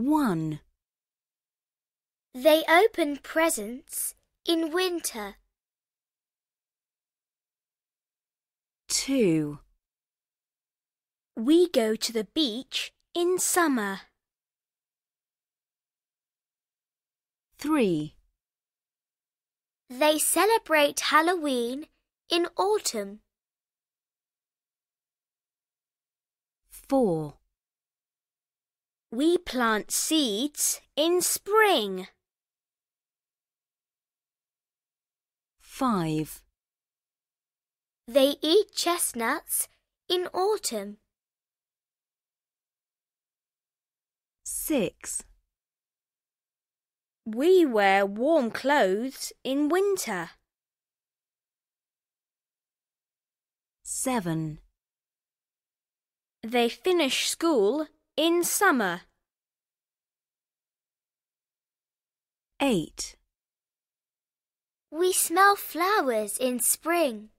1. They open presents in winter. 2. We go to the beach in summer. 3. They celebrate Halloween in autumn. 4. We plant seeds in spring. 5. They eat chestnuts in autumn. 6. We wear warm clothes in winter. 7. They finish school in summer. 8. We smell flowers in spring.